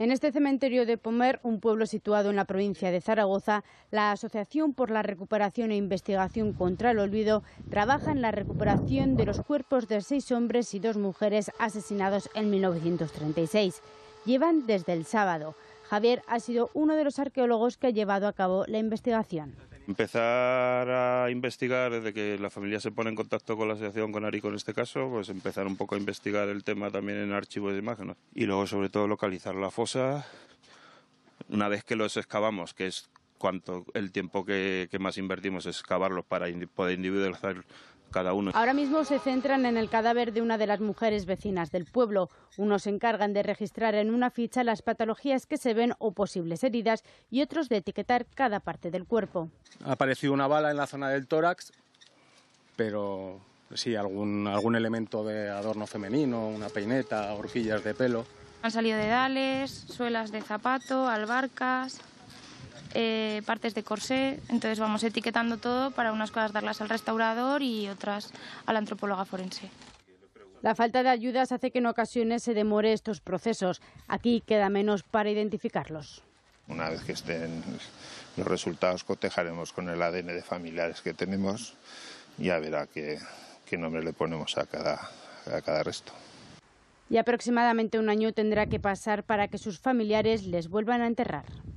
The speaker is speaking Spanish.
En este cementerio de Pomer, un pueblo situado en la provincia de Zaragoza, la Asociación por la Recuperación e Investigación contra el Olvido trabaja en la recuperación de los cuerpos de seis hombres y dos mujeres asesinados en 1936. Llevan desde el sábado. Javier ha sido uno de los arqueólogos que ha llevado a cabo la investigación. Empezar a investigar desde que la familia se pone en contacto con la asociación con Arico en este caso, pues empezar un poco a investigar el tema también en archivos de imágenes. Y luego sobre todo localizar la fosa. Una vez que los excavamos, que es cuanto el tiempo que, que más invertimos, excavarlos para poder individualizar Ahora mismo se centran en el cadáver de una de las mujeres vecinas del pueblo. Unos se encargan de registrar en una ficha las patologías que se ven o posibles heridas y otros de etiquetar cada parte del cuerpo. Ha aparecido una bala en la zona del tórax, pero sí, algún, algún elemento de adorno femenino, una peineta, horquillas de pelo. Han salido dedales, suelas de zapato, albarcas, eh, partes de corsé, entonces vamos etiquetando todo para unas cosas darlas al restaurador y otras a la antropóloga forense. La falta de ayudas hace que en ocasiones se demore estos procesos. Aquí queda menos para identificarlos. Una vez que estén los resultados, cotejaremos con el ADN de familiares que tenemos y ya verá qué, nombre le ponemos a cada resto y aproximadamente un año tendrá que pasar para que sus familiares les vuelvan a enterrar.